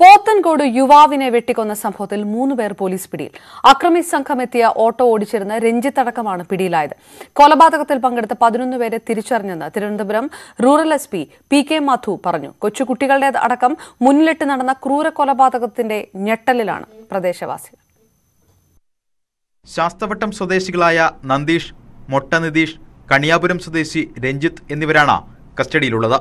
പോത്തൻകോട് യുവാവിനെ വെട്ടിക്കൊന്ന സംഭവത്തിൽ മൂന്ന് പേർ പോലീസ് പിടിയിൽ അക്രമി സംഘം എത്തിയ ഓട്ടോ ഓടിച്ചിരുന്ന രഞ്ജിത്തടക്കമാണ് അടക്കമാണ് പിടിയിലായത് കൊലപാതകത്തിൽ പങ്കെടുത്ത പതിനൊന്ന് പേരെ തിരിച്ചറിഞ്ഞെന്ന് Thiruvananthapuram rural S P P K Madhu പറഞ്ഞു കൊച്ചുകുട്ടികളുടെ അടക്കം മുന്നിലിട്ട് നടന്ന ക്രൂര കൊലപാതകത്തിന്റെ ഞെട്ടലിലാണ് പ്രദേശവാസികൾ ശാസ്തവട്ടം സ്വദേശികളായ നന്ദീഷ് മൊട്ടനിതീഷ് കണിയാപുരം സ്വദേശി രഞ്ജിത്ത് എന്നിവരാണ് കസ്റ്റഡിയിലുള്ളത്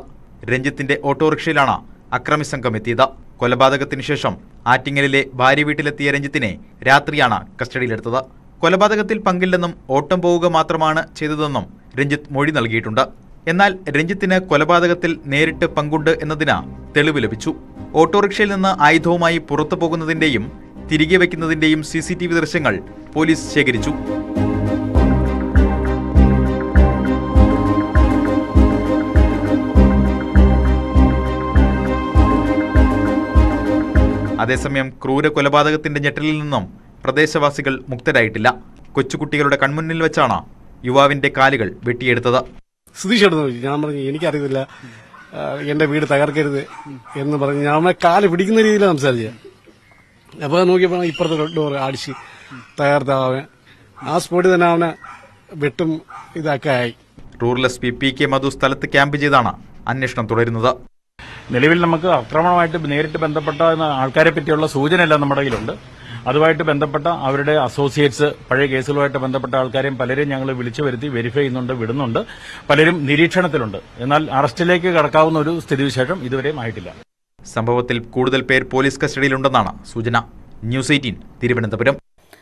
രഞ്ജിത്തിന്റെ ഓട്ടോറിക്ഷയിലാണ് അക്രമി സംഘം എത്തിയത് കൊലപാതകത്തിന് ശേഷം ആറ്റിങ്ങലിലെ ഭാര്യ വീട്ടിലെത്തിയ രഞ്ജിത്തിനെ രാത്രിയാണ് കസ്റ്റഡിയിലെടുത്തത് കൊലപാതകത്തിൽ പങ്കില്ലെന്നും ഓട്ടം പോവുക മാത്രമാണ് ചെയ്തതെന്നും രഞ്ജിത്ത് മൊഴി നൽകിയിട്ടുണ്ട് എന്നാൽ രഞ്ജിത്തിന് കൊലപാതകത്തിൽ നേരിട്ട് പങ്കുണ്ട് എന്നതിന് തെളിവ് ലഭിച്ചു ഓട്ടോറിക്ഷയിൽ നിന്ന് ആയുധവുമായി പുറത്തു പോകുന്നതിന്റെയും തിരികെ വയ്ക്കുന്നതിന്റെയും സി ദൃശ്യങ്ങൾ പോലീസ് ശേഖരിച്ചു അതേസമയം ക്രൂര കൊലപാതകത്തിന്റെ ഞെട്ടലിൽ നിന്നും പ്രദേശവാസികൾ മുക്തരായിട്ടില്ല കൊച്ചുകുട്ടികളുടെ കൺമുന്നിൽ വെച്ചാണ് യുവാവിന്റെ കാലുകൾ വെട്ടിയെടുത്തത് സുധീഷ് ഞാൻ പറഞ്ഞു എനിക്കറിയില്ല എന്റെ വീട് തകർക്കരുത് എന്ന് പറഞ്ഞ് ഞാൻ കാല് പിടിക്കുന്ന രീതിയിൽ സംസാരിച്ച അപ്പോൾ നോക്കിയപ്പോൾ ഇപ്പുറത്തെ ഡോർ അടിച്ച് തകർത്ത ആ സ്പോട്ടിൽ തന്നെ അവനെ വെട്ടും ഇതൊക്കെ ആയി rural S P P K Madhu സ്ഥലത്ത് ക്യാമ്പ് ചെയ്താണ് അന്വേഷണം തുടരുന്നത് നിലവിൽ നമുക്ക് ആക്രമണമായിട്ട് നേരിട്ട് ബന്ധപ്പെട്ട ആൾക്കാരെ പറ്റിയുള്ള സൂചനയെല്ലാം നമ്മുടെ കയ്യിലുണ്ട് അതുമായിട്ട് ബന്ധപ്പെട്ട അവരുടെ അസോസിയേറ്റ്സ് പഴയ കേസുകളുമായിട്ട് ബന്ധപ്പെട്ട ആൾക്കാരെയും പലരെയും ഞങ്ങൾ വിളിച്ചു വരുത്തി വെരിഫൈ ചെയ്യുന്നുണ്ട് വിടുന്നുണ്ട് പലരും നിരീക്ഷണത്തിലുണ്ട് എന്നാൽ അറസ്റ്റിലേക്ക് കടക്കാവുന്ന ഒരു സ്ഥിതിവിശേഷം ഇതുവരെയും ആയിട്ടില്ല സംഭവത്തിൽ കൂടുതൽ പേർ പോലീസ് കസ്റ്റഡിയിലുണ്ടെന്നാണ് സൂചന ന്യൂസ് എയ്റ്റീൻ തിരുവനന്തപുരം